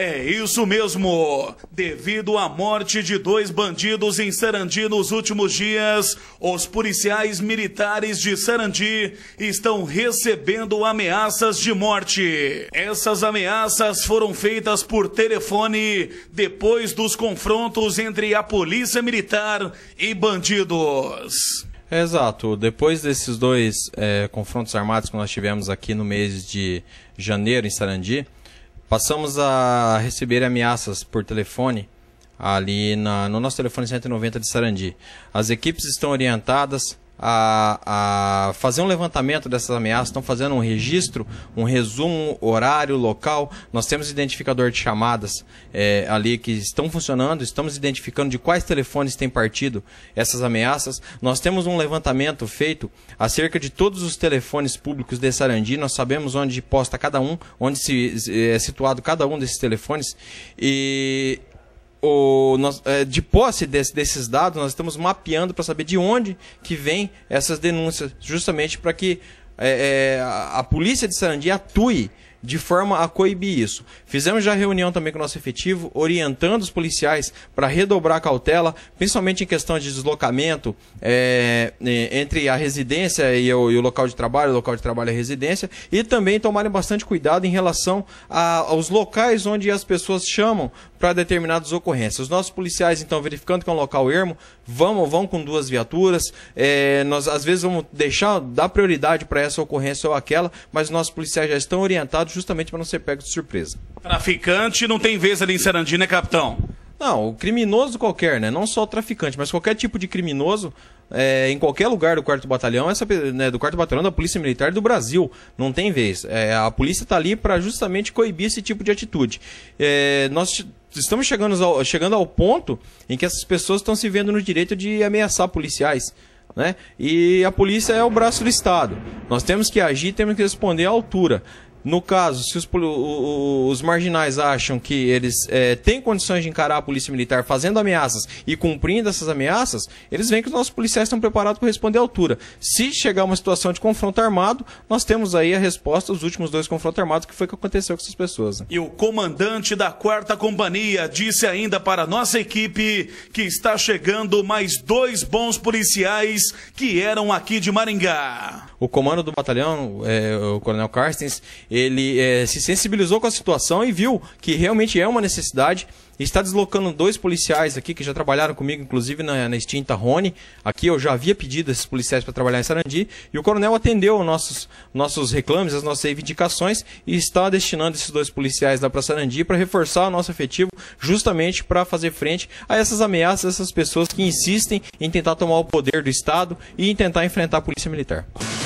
É isso mesmo! Devido à morte de dois bandidos em Sarandi nos últimos dias, os policiais militares de Sarandi estão recebendo ameaças de morte. Essas ameaças foram feitas por telefone depois dos confrontos entre a polícia militar e bandidos. Exato. Depois desses dois é, confrontos armados que nós tivemos aqui no mês de janeiro em Sarandi, Passamos a receber ameaças por telefone ali na, no nosso telefone 190 de Sarandi. As equipes estão orientadas, a, a fazer um levantamento dessas ameaças, estão fazendo um registro, um resumo, horário, local. Nós temos identificador de chamadas é, ali que estão funcionando, estamos identificando de quais telefones têm partido essas ameaças. Nós temos um levantamento feito acerca de todos os telefones públicos de Sarandi, nós sabemos onde posta cada um, onde se, é, é situado cada um desses telefones. E o, nós, é, de posse desse, desses dados, nós estamos mapeando para saber de onde que vem essas denúncias, justamente para que é, é, a, a polícia de Sarandia atue de forma a coibir isso. Fizemos já reunião também com o nosso efetivo, orientando os policiais para redobrar a cautela, principalmente em questão de deslocamento é, é, entre a residência e o, e o, local de trabalho, o local de trabalho e a residência, e também tomarem bastante cuidado em relação a, aos locais onde as pessoas chamam para determinadas ocorrências. Os nossos policiais, então, verificando que é um local ermo, vão, vão com duas viaturas, é, nós às vezes vamos deixar, dar prioridade para essa ocorrência ou aquela, mas os nossos policiais já estão orientados justamente para não ser pego de surpresa. Traficante não tem vez ali em Sarandina, né, capitão? Não, o criminoso qualquer, né? Não só o traficante, mas qualquer tipo de criminoso é, em qualquer lugar do quarto batalhão, essa, né, do quarto batalhão da Polícia Militar do Brasil, não tem vez. É, a polícia está ali para justamente coibir esse tipo de atitude. É, nós estamos chegando ao, chegando ao ponto em que essas pessoas estão se vendo no direito de ameaçar policiais. Né? E a polícia é o braço do Estado. Nós temos que agir, temos que responder à altura. No caso, se os, os, marginais acham que eles é, têm condições de encarar a polícia militar fazendo ameaças e cumprindo essas ameaças, eles veem que os nossos policiais estão preparados para responder à altura. Se chegar uma situação de confronto armado, nós temos aí a resposta dos últimos dois confrontos armados, que foi o que aconteceu com essas pessoas. Né? E o comandante da quarta companhia disse ainda para a nossa equipe que está chegando mais dois bons policiais que eram aqui de Maringá. O comando do batalhão, é, o coronel Carstens, ele é, se sensibilizou com a situação e viu que realmente é uma necessidade. Está deslocando dois policiais aqui que já trabalharam comigo, inclusive na, na extinta Rony. Aqui eu já havia pedido esses policiais para trabalhar em Sarandi e o coronel atendeu nossos, nossos reclames, as nossas reivindicações e está destinando esses dois policiais lá para Sarandi para reforçar o nosso efetivo, justamente para fazer frente a essas ameaças, essas pessoas que insistem em tentar tomar o poder do Estado e em tentar enfrentar a polícia militar.